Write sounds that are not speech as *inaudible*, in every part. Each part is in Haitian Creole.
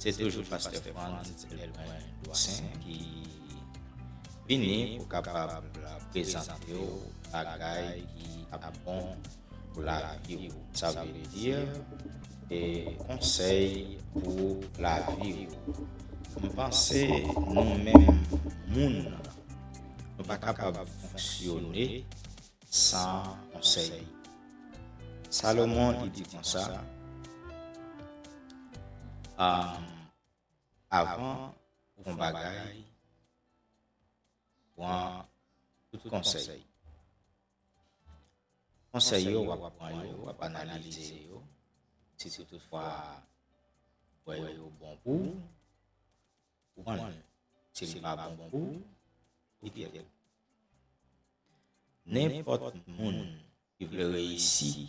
Se tejou paste fran, se tejou elwen, se tejou asen, ki bini pou kapab la prezante yo bagay ki apon pou la vi ou. Sa ve diye konsey pou la vi ou. Mwen panse, mwen men moun, mwen pa kapab fonksyonne san konsey. Salomon di di kon sa. Ah. avant ou bagaille pour tout conseil. Conseil, on va prendre, on va analyser, si c'est toutefois bon pour, ou prendre, si c'est pas bon pour, ou bien. N'importe monde qui veut réussir,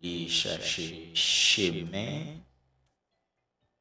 il cherche chemin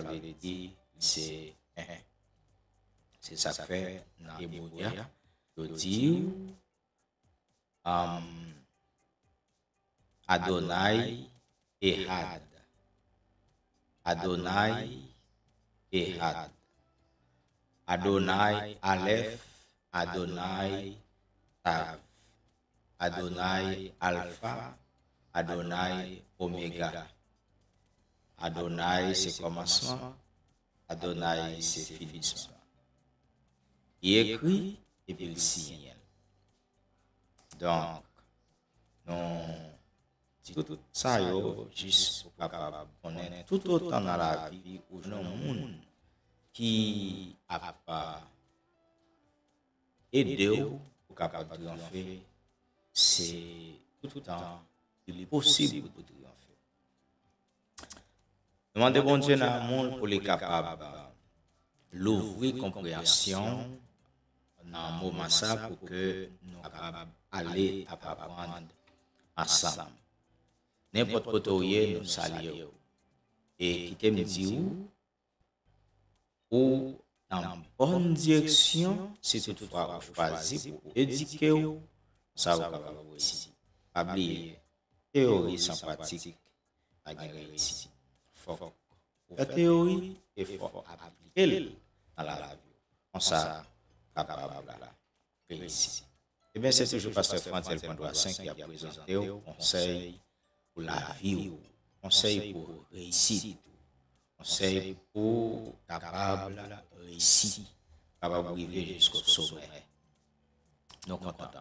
dans di, lycée. se ça que na dans um, Adonai Ehad. Adonai Ehad. Adonai alef, Adonai Tav. Adonai alfa, Adonai Omega. Adonai, c'est commencement. Adonai, c'est finissement. Il écrit et il signe. Donc, nous disons tout ça juste pour capable connaître tout autant dans la vie où nous monde qui a pas aidé pour capable de triompher, c'est tout autant, il est possible pour triompher. Demandez bon Dieu dans monde pour les capables l'ouvrir compréhension dans le moment ça pour que nous capables aller à apprendre ensemble. N'importe quoi nous saluons. Et qui t'aime dit où ou dans la bonne direction, si toutefois vous choisissez pour éduquer, ça va capable ici. Pas oublier, théorie sans pratique, pas guérir ici la théorie et faut appliquer à la vie. On ça capable la Réussir. Eh bien, c'est eh toujours Pasteur Frantel Pandoua 5 qui a présenté un conseil pour la vie, conseil pour réussir, conseil pour capable réussir, pour arriver jusqu'au sommet. Nous contentons.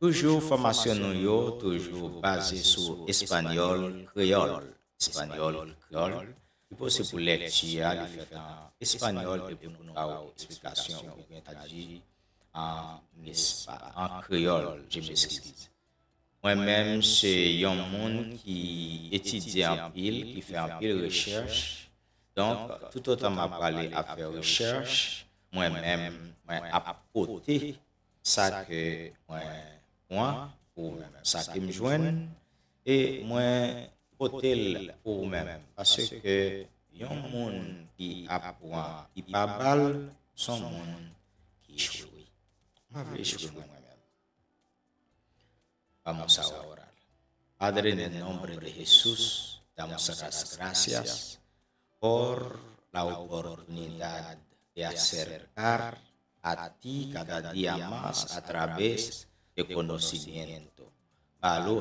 Toujours formation nous, toujours basée sur espagnol, créole espagnol, créole. pour possible pour lecture, à faire en espagnol, et pour nous avoir une explication, ou bien t'as dit en, en créole, je m'excuse. Moi-même, c'est un monde qui étudie en pile, qui fait en pile recherche. Donc, tout autant m'a parlé à faire recherche, moi-même, moi, apporter ça que moi, moi, ou ça qui me joigne, et moi, hotel ou men. Así que. yon moun ki ki son ki ah, ah, Vamos a orar. Padre, en el nombre de Jesús, damos las gracias por la oportunidad de acercar a ti cada día más a través de conocimiento. Balu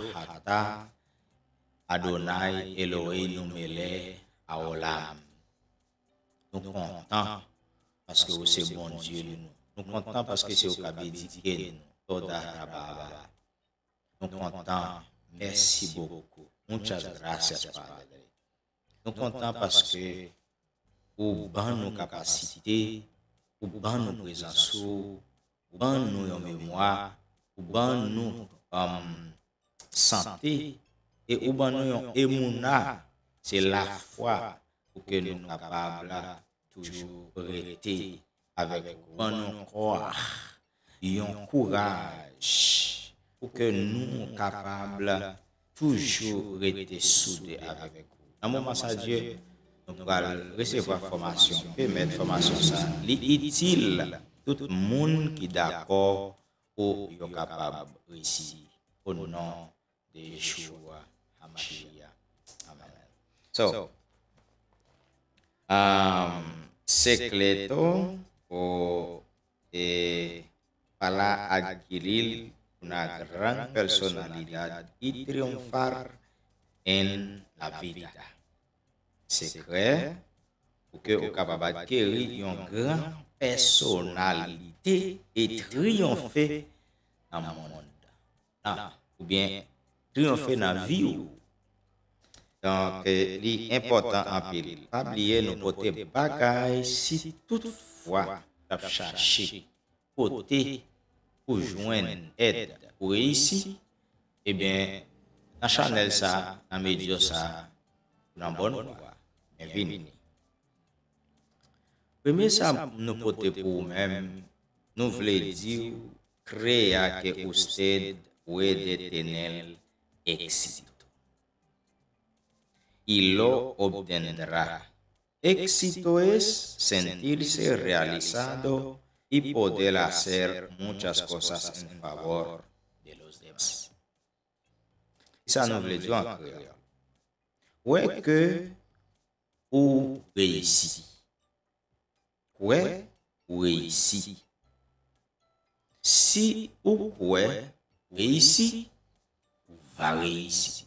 Adonai Elohim nous mêlait à Nous contents parce que c'est bon Dieu nous. Nous contents parce que c'est au que nous. Nous contents, merci beaucoup. Muchas gracias, Padre. Nous contents parce que ou ban nos capacités, ou ban nos présences, ou ban nos mémoires, ou ban nos um, santé, et au nous émouna, c'est la foi pour que nous soyons capables toujours rester avec vous. nous croire, un courage pour que nous sommes capables toujours rester soudés avec vous. Dans moment ça Dieu, nous allons recevoir formation, permettre formation ça. utile tout le monde qui est d'accord pour oh, être capable réussir au nom de Jésus. Amman. So, um, um, se kle to, ou, e, pala akilil, nou nan gran personalita di triyomfar en la vida. Se kre, ou ke ou kapabat keri yon gran personalite di triyomfe nan moun. Ah, ou bien, triyomfe nan vi ou Donke euh, li impotant api li pabliye nou pote bagay si toutfwa tap chashi pote pou jwen ed pou e isi, e ben nan chanel sa, nan medyo sa, nan bon wak, men vini. Peme sa nou pote pou mèm nou vle diw kreya ke ou sèd ou e detenel eksito. y lo obtendrá. Éxito es sentirse realizado y poder hacer muchas cosas en favor de los demás. Ça nous veut dire en Ouais que ou réussi. Ouais ou réussi. Si ou ouais réussi, va réussir.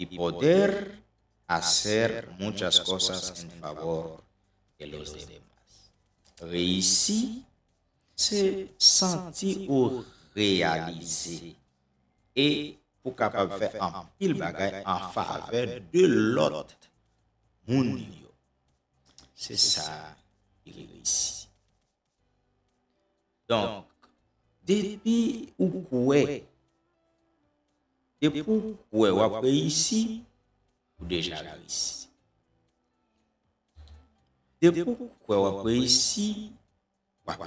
Y poder hacer muchas cosas en favor de los demás. Reisi, se senti ou realisi. E pou kapab fè anpil bagay an fave de l'ot, moun yo. Se sa, y reisi. Donk, depi ou kouè, Depuis quoi vous est ici ou déjà réussi? Depuis pou wè ici vous wap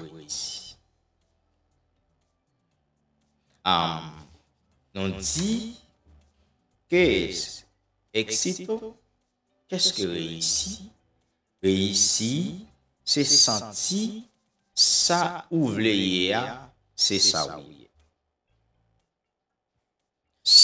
ah, non dit, qu'est-ce qu'est-ce que réussi Ici c'est senti, ça ou c'est ça oui.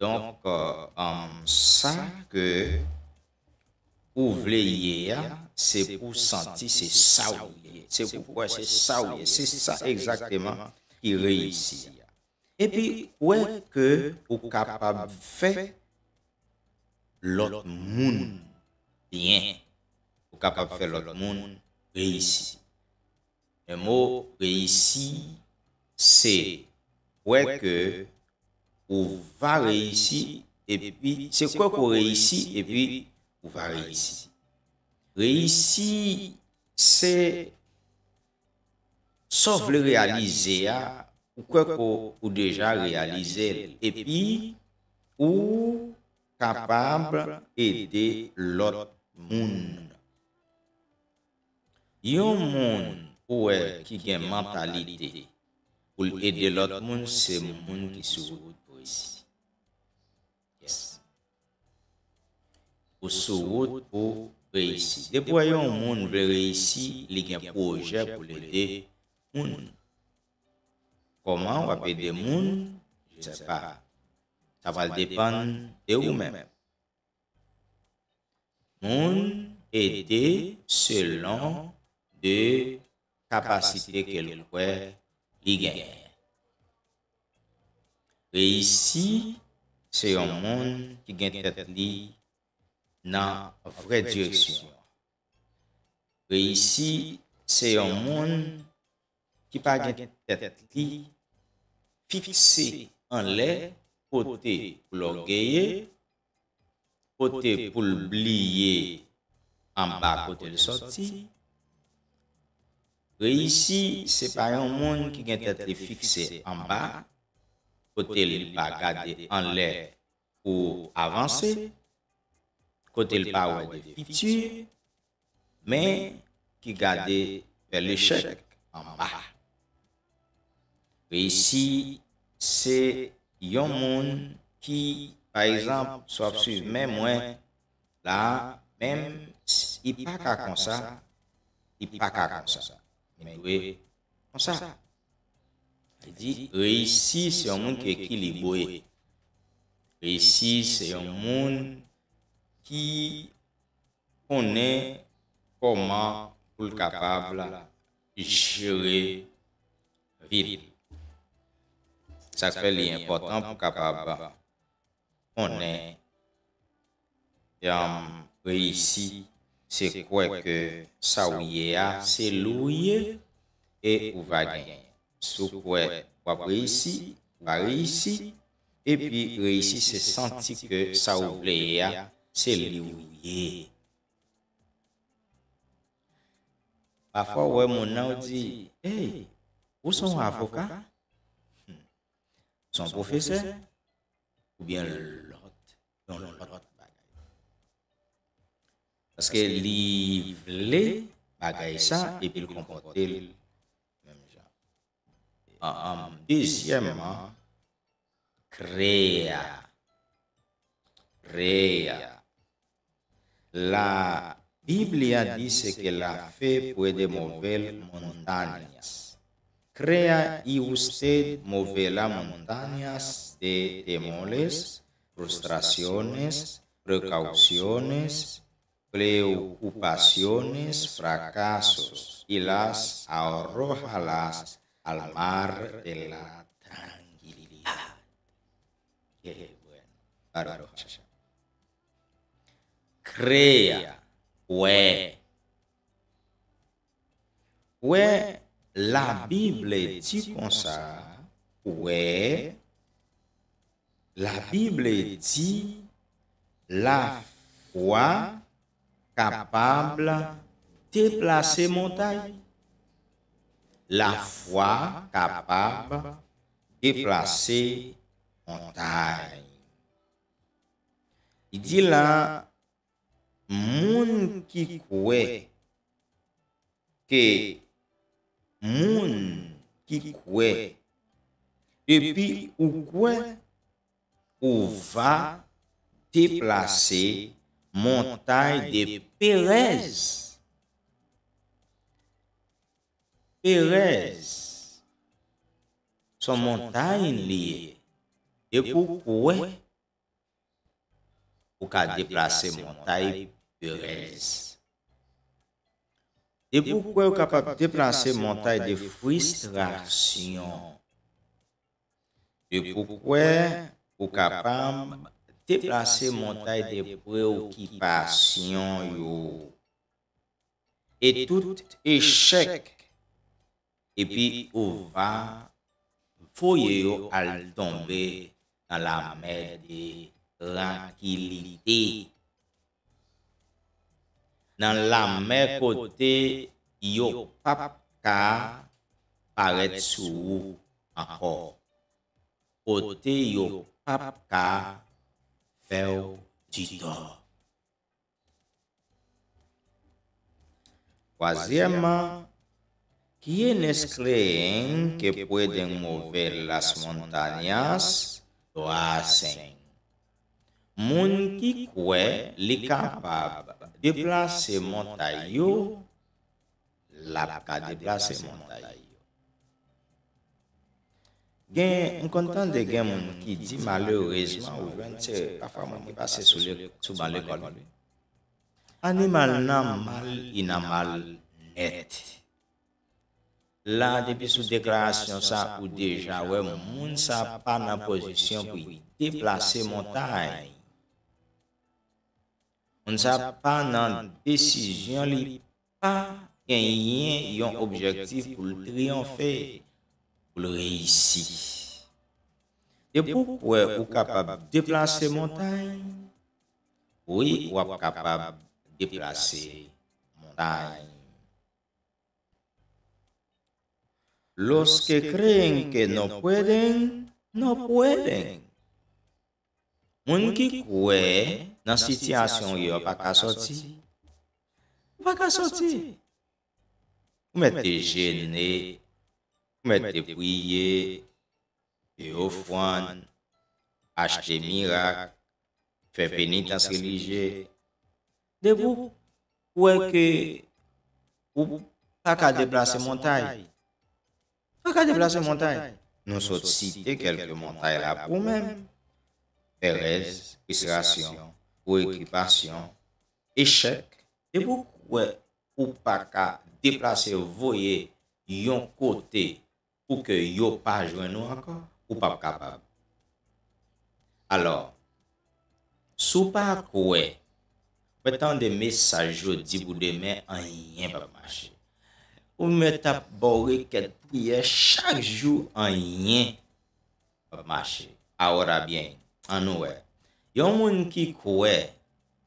Donc, ça euh, que vous voulez, hein, c'est pour sentir, c'est ça C'est pourquoi c'est ça C'est ça exactement qui réussit. Et puis, où est que vous êtes capable de faire l'autre monde bien? Vous êtes capable de faire l'autre monde réussir. Le mot réussir, c'est où est que Ou va reisi, epi, se kwek ou reisi, epi, ou va reisi. Reisi, se, sof le realize ya, ou kwek ou deja realize, epi, ou kapab ede lot moun. Yo moun, ou e ki gen mentalite, ou ede lot moun, se moun ki sou, pour sauver, pour réussir. Des fois, monde qui veulent réussir, y a un projet pour l'aider. Comment on va aider les gens? Je ne sais pas. Ça va dépendre de vous-même. Les aider selon de capacités qu'elle croit, Et Réussir, c'est un monde qui a une dans la vraie direction ici c'est un monde qui tête être fixé en l'air, côté pour l'orgueillir, côté pour l'oublier, en bas côté pour le sortir et ici c'est un monde qui va tête fixé en bas, côté il va en l'air pour avancer kote l pa wè de fitur, men ki gade per le chèk an pa. Ve y si se yon moun ki, pa esan, swap su mè mwen, la, men, i pa kak ansa, i pa kak ansa, men kouè konsa. Ve y si se yon moun ki ekilibouè, ve y si se yon moun qui est comment pour le capable de gérer ville. Ça fait l'important pour capable on est réussi. C'est quoi que ça ah, c'est loué et on va gagner. Sous quoi on va réussir, va réussir. Et puis réussir, c'est sentir que ça ouvre c'est sèléwòye. Parfois, ouais, mon âme dit, hey, où sont avocats, hmm. son professeur, ou bien l'autre, non, l'autre Parce que livrer bagaille ça et puis le comporter deuxièmement, créer. Créer. La Biblia dice que la fe puede mover montañas. Crea y usted moverá montañas de temores, frustraciones, precauciones, preocupaciones, fracasos y las arrojalas al mar de la tranquilidad. Qué bueno. créa, ouais. Ouais, la Bible dit comme ça. Ouais, la Bible dit la foi capable de déplacer montagne. La foi capable de déplacer montagne. Il dit là, moun ki kwe, ke moun ki kwe, epi ou kwe, ou va diplase montay de perez. Perez, son montay liye, epi ou kwe, ou ka diplase montay perez. De pou kwa ou kapap deplase montaj de fwistrasyon? De pou kwa ou kapap deplase montaj de preokipasyon yo? E tout eshek epi ou va foye yo al tombe nan la mer de lakilite. nan la mè kote yo pap ka paret sou ou ankor. Kote yo pap ka fè ou titor. Troisièmement, ¿Quién es que pueden mover las montañas? Lo asen. Moun ki kwe li kapab Deblase monta yo, la pa deplase monta yo. Gen, m kontan de gen moun ki di malou rejman ou ven se pafaman moun ki pase sou ban l'ekol. Ani man nan mal, ina mal net. La, debi sou deklarasyon sa ou deja, we moun sa pa nan pozisyon pou deplase monta yo. On ne sait pas dans la décision, il gagner un objectif pour le triompher, pour le réussir. Et pourquoi vous êtes capable de déplacer la montagne? Oui, vous êtes capable de déplacer la montagne. Lorsque vous creen que no pueden, no pueden. Un qui croient dans situation n'y a pas qu'à sortir. Pas qu'à sortir. Vous mettez gêné, vous mettez prié, et achetez acheter miracle, faire pénitence religieuse. Debout, Vous est que ou pas qu'à déplacer montagne. Pas qu'à déplacer montagne. Nous sommes cités quelques montagnes là pour même. Thérèse, frustration, ou ekipasyon, echek, te pou kwe ou pa ka deplase voye yon kote pou ke yo pa jwen nou ankon, ou pa kapab. Alors, sou pa kwe, metan de mesajou di bou demen an yen pap mache. Ou metan boye ket pou ye chak jou an yen pap mache. A ora bien, an nou wey. Yon moun ki kwe,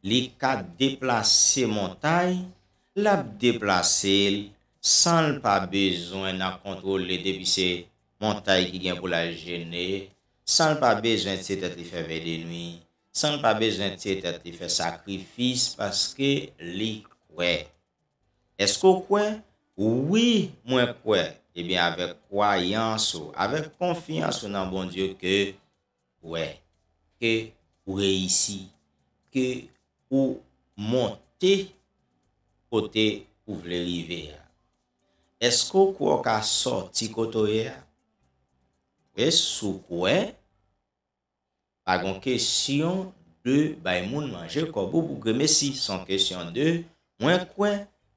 li ka deplase montay, la deplase san l pa bezoen nan kontrol li depise montay ki gen pou la jene, san l pa bezoen ti te te fe vede nwi, san l pa bezoen ti te te te fe sakrifis, paske li kwe. Esko kwe? Ouwi mwen kwe, ebyen avek kwayans ou, avek konfians ou nan bon diyo ke kwe. Ke kwe. Ou reisi ke ou monte pote pou vle rive ya. Esko kwa ka sot ti koto ya? E ou esu kwa? Fagon kesyon de bay moun manje kwa bou bouke mesi. San kesyon de mwen kwa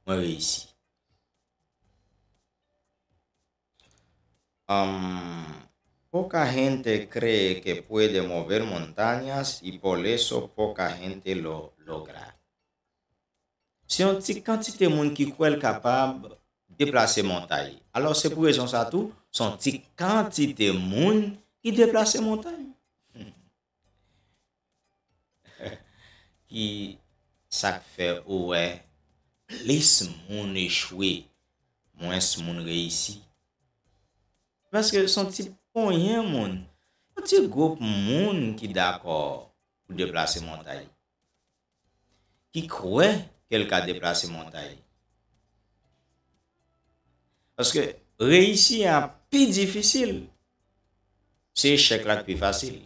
mwen reisi. Amm. Um, pou ka jente kreye ke pwede mouver montanyas i pou leso pou ka jente lo logra. Se yon ti kantite moun ki kou el kapab deplase montanyi, alo se pou e jonsa tou, son ti kantite moun ki deplase montanyi. *laughs* Ki sak fe ouwe, lis moun e chwe, moun se moun reisi. Paske son ti pwede Ponyen moun, pati goup moun ki d'akor pou deplase montaye. Ki kwe, kelka deplase montaye. Paske reysi a pi difisil, se chek la pi fasil.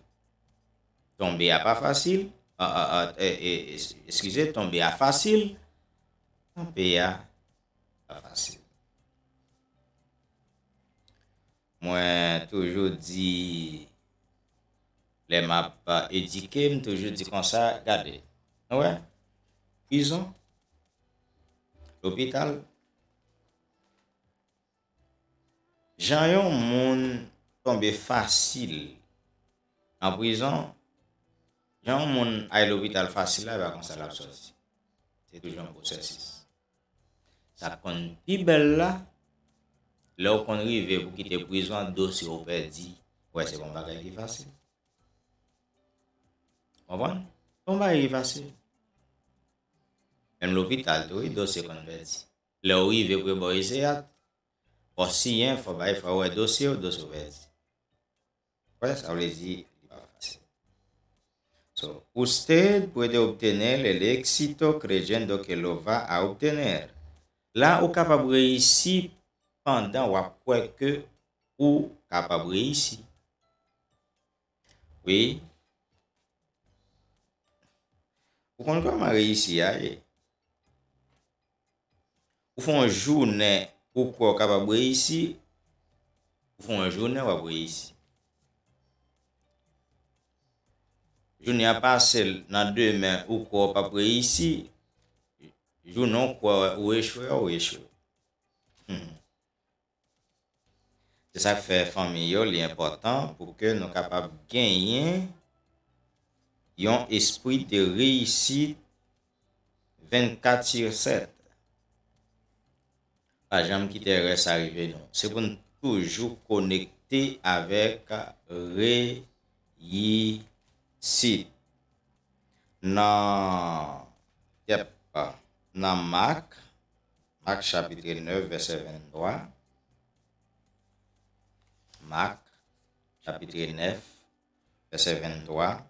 Ton beya pa fasil, e, e, e, eskize, ton beya fasil, ton beya pa fasil. Mwen toujou di le map edike, euh, mwen toujou di konsa, gade. Nouè, pizon, l'opital. Janyon moun tombe fasil nan pizon, janyon moun ay l'opital fasil la, yon konsa l'absorsi. Se toujou moun konsersi. Sa kon bibelle la. la ou kon wive pou kite bon, bon pou izwan dosi ou perdi, wè se kon waga yi vase. Mwa wan? Kon waga yi vase. Mwen l'opital tou yi dosi kon vase. La ou wive pou yi boize at, pou si yen fwa waga yi fwa wage dosi ou dosi ou perdi. Wè sa wale di yi vase. Ousted pou ete optene l'eksito krejendo ke lo va a optene. La ou kapabou yi si pou... mandan wap kwe ke ou kapabre yisi. Oui. Ou kon kwa ma re yisi ya ye? Ou fon jounen ou kwa kapabre yisi, ou fon jounen wap re yisi. Jounen a pa sel nan demen ou kwa kapabre yisi, jounen kwa wèchwe wèchwe. Hmm. Se sa fè fè fè miyo li important pou ke nou kapab genyen yon espri de reisit 24 sir 7. Pajam ki te res arive nou. Se pou nou toujou konekte avek reisit nan mak, mak chapitre 9 verse 23. Mark, chapitre 9, verse 23,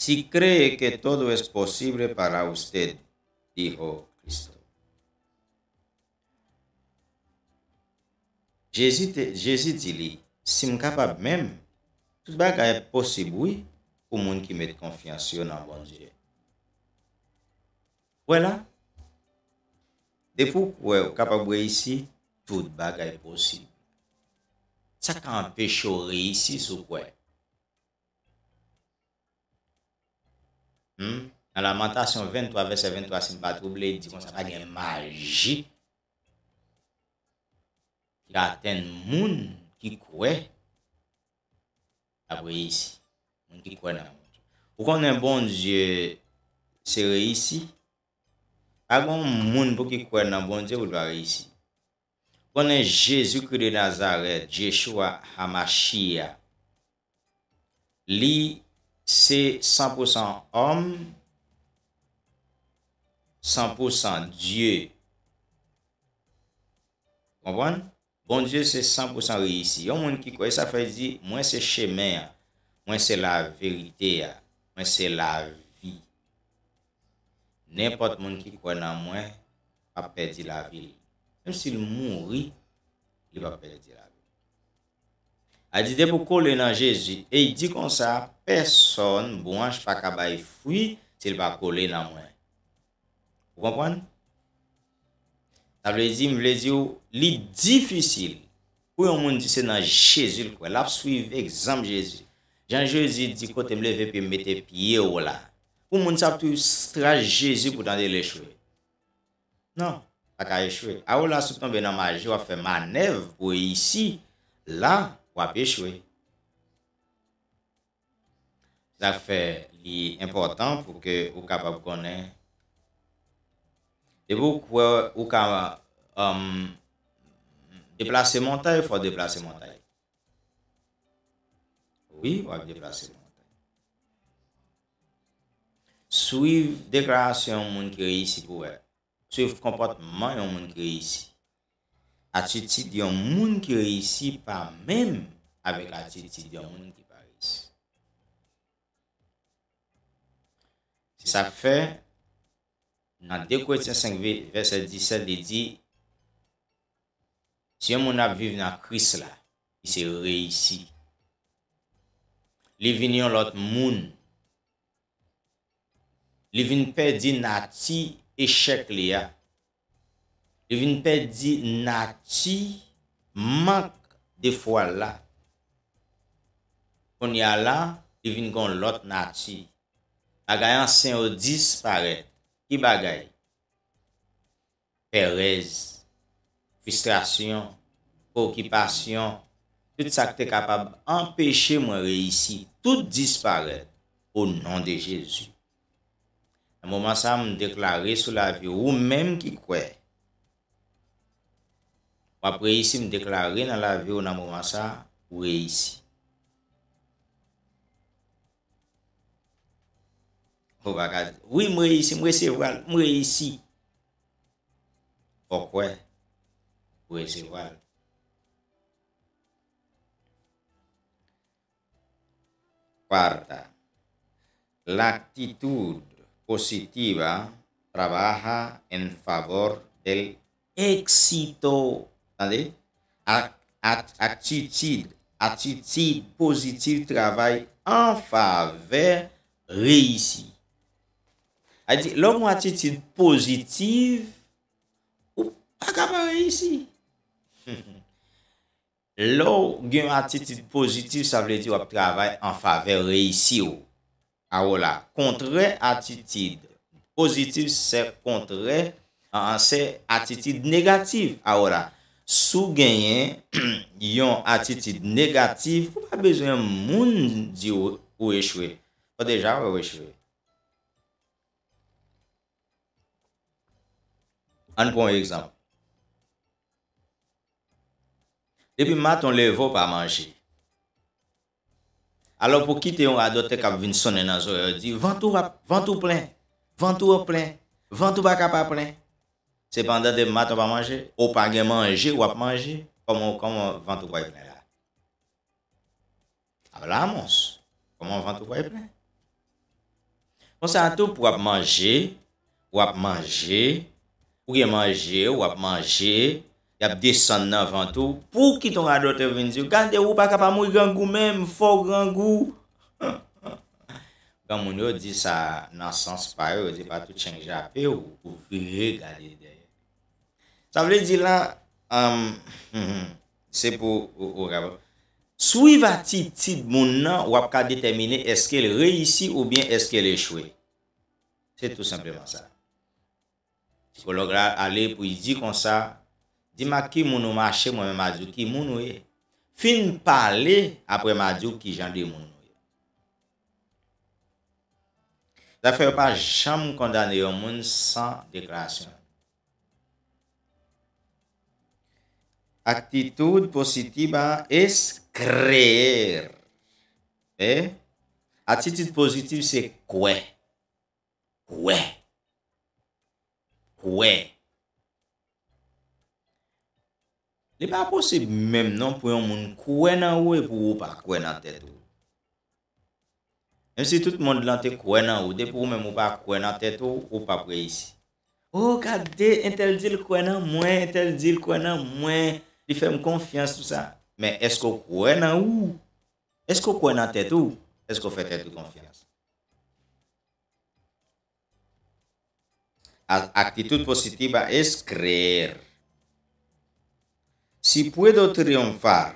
Si kreye ke todo es posibre para ousted, diho Christo. Je zite li, si m kapab mem, tout bagay posib wè, pou moun ki met konfiansyon nan bonje. Wè la, de pou wè wè kapab wè isi, tout bagay posib. Sa ka an pecho reissi sou kwe? Hmm? Nan la mantasyon 23, verset 23, se mpa trouble, di kon sa pa gen magi. La ten moun ki kwe, la pou reissi. Moun ki kwe nan moun. Ou kon nan bon die se reissi, la kon moun pou ki kwe nan bon die ou lwa reissi. Bonnen Jezoukou de Nazaret, Jechoua Hamashia. Li, se 100% om, 100% dieu. Bonbon, bon dieu se 100% reisi. Yon moun ki kwe, sa fwe di, mwen se cheme, mwen se la verite, mwen se la vi. Nenpot moun ki kwe nan mwen, pa pedi la vi li. Mèm si l moun ri, li pa pèl di la bi. A di de pou kole nan Jésus, e y di kon sa, person bou anj pa kaba y fwi, se li pa kole nan mwen. Ou konpon? Ta vè di, mè vè di ou, li difisil, pou yon moun di se nan Jésus l kwen, la p suy vèk zanm Jésus. Jan Jésus di kote m lè vè pè metè piye wò la. Pou moun sa p tou stra Jésus pou dande lè chwe. Nan, A ou la souptan vè nan majou a fè manev pou yisi la wap e chwe. Zak fè li important pou ke ou kapap konen. E bouk wè ou ka um, deplase montay fò deplase montay. Oui wè deplase montay. Suiv deklarasyon moun kè yisi pou wè. sou yon kompote man yon moun ki reisi. Ati ti di yon moun ki reisi pa men avek ati ti di yon moun ki pa reisi. Si sa fe, nan dekwetse 5.8 verset 17 di di, si yon moun ap viv nan kris la, ki se reisi. Li vin yon lot moun. Li vin pe di nati Echec li ya. Je vin pe di nati. Mank de fwa la. Kon ya la. Je vin kon lot nati. A gayan sen yo dispare. Ki bagay. Ferez. Fristasyon. Kokipasyon. Tout sa ki te kapab. Empeshe mwen reisi. Tout dispare. O nan de Jezu. Un moment ça me déclarer sur la vie ou même qui croit. Après ici me déclarer dans la vie ou dans moment ça ou ici. Oui, moi ici, Je c'est moi ici. Pourquoi? Oui, c'est vrai. la L'attitude. positiva, trabaha en favor del eksito. Sade? Atitude, atitude pozitiv, trabaye en favor reisi. A di, lou mou atitude pozitiv, ou pa kapa reisi? Lou gen mou atitude pozitiv, sa vle di wap trabaye en favor reisi ou. A wola, kontre atitid. Pozitif se kontre an se atitid negatif. A wola, sou genyen *clears throat* yon atitid negatif, pou pa bezwen moun di ou wechwe. Ou deja ou wechwe. An bon ekzamp. Depi mat, on le vo pa manji. Alo pou ki te yon adote kap vin sone nan zo, yo di, vantou wap, vantou plen, vantou wap plen, vantou baka pa plen. Se pandan de mat wap manje, ou pa gen manje, wap manje, koman vantou wap plen la. A be la mons, koman vantou wap plen. Mons an tou pou wap manje, wap manje, pou gen manje, wap manje, wap manje, y ap de son nan vantou, pou ki ton adote vende, gande ou pa kap amou y gangou men, mfo *laughs* gangou. Gan moun yo di sa nan sans pare, ou di pa tou chenjapè, ou pou vire gade de. Sa vle di la, *laughs* se pou, ou gabe, sou y vati tit moun nan, wap ka determine eske el reisi, ou bien eske el echwe. Se tout simplement sa. Se kolo gra, ale pou y di kon sa, ou, Di ma ki mounou manche mounou madjou ki mounou e. Fin pale apre madjou ki jan di mounou e. La fè yon pa jam kondane yon moun san dekreasyon. Aktitude pozitib a eskreer. Eh? Aktitude pozitib se kwe. Kwe. Kwe. li pa posib menm nan pou yon moun kwen nan ou e pou ou pa kwen nan tèt ou. Mèm si tout moun lan te kwen nan ou, de pou ou oh, menm ou pa kwen nan tèt ou, ou pa pou e isi. Ou ka de entel di l kwen nan mwen, entel di l kwen nan mwen, li fèm konfians tout sa. Mèm esko kwen nan ou, esko kwen nan tèt ou, esko fè tèt ou konfians. Aktitude positif ba es kreer. Si pou e do triyomfar,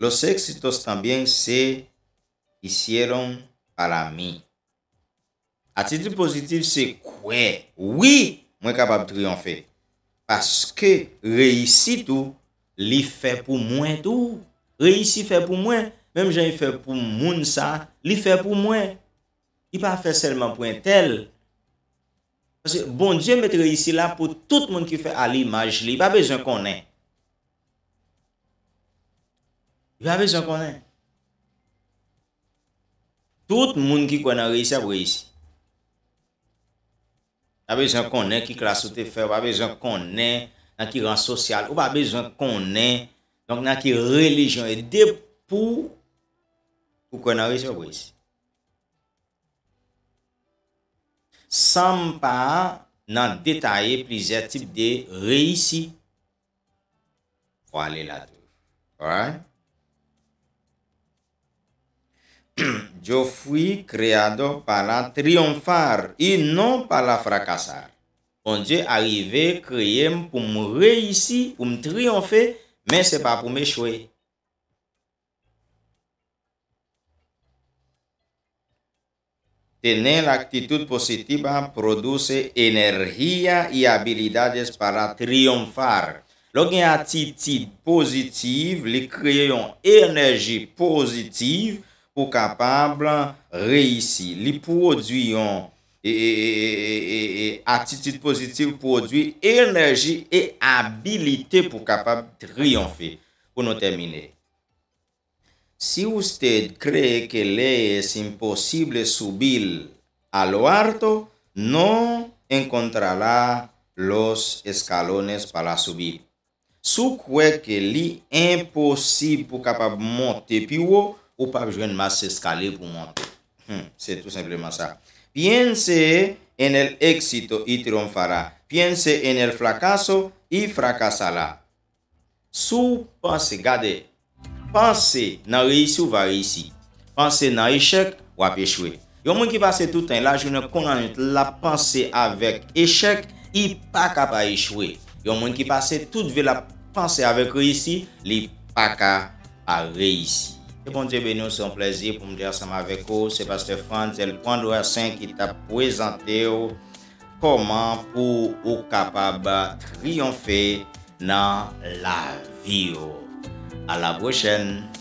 lo seksistos tambien se isyeron pala mi. Atitude pozitif se kwe? Oui, mwen kapab triyomfe. Paske reisi tou, li fe pou mwen tou. Reisi fe pou mwen. Mem jen li fe pou moun sa. Li fe pou mwen. Li pa fe selman pou entel. Bon, diye mwen te reisi la pou tout moun ki fe al imaj li. Li pa bezon konen. Ou ba bezon konnen? Tout moun ki konnen reisy ap reisy. Ba bezon konnen ki klasote fe, ba bezon konnen nan ki ran sosyal, ou ba bezon konnen nan ki relejyon e depou pou konnen reisy ap reisy. San pa nan detaye plize tip de reisy pou ale la tou. Ou an? Jo fwi kreado pa la triyomfar e non pa la frakasar. On diye arive kreye pou m reysi, pou m triyomfe, men se pa pou m echwe. Tene l'aktitude positif a prodouse enerji e abilidades pa la triyomfar. Lò gen atitude pozitif, li kreyon enerji pozitif, pou kapabla reisi. Li pou oduyon, e, e, e, e atitude pozitiv pou oduy enerji, e abilite pou kapabla triyonfi. Pou nou termine. Si ousted kreye ke le es imposible soubil alo arto, nou enkontrala los eskalones pala soubil. Sou kwe ke li imposible pou kapabla monte piwo, Ou pa jwen mas eskale pou mwante. Hmm, c'est tout simplement ça. Piense enel eksito iti ronfara. Piense enel flakaso, i frakasa la. Sou pense, gade. Pense nan reissou va reissi. Pense nan eshek, wap eshwe. Yon mwen ki pase touten, la jwen konanit la pense avek eshek, i paka pa eshwe. Yon mwen ki pase toutve la pense avek reissi, li paka pa reissi. Bon dibe nou, se yon plezi pou mdi asama veko. Sebastien Franz, el kwan do asen ki ta pwesante yo. Koman pou ou kapab triyonfe nan la vi yo. A la bweshen!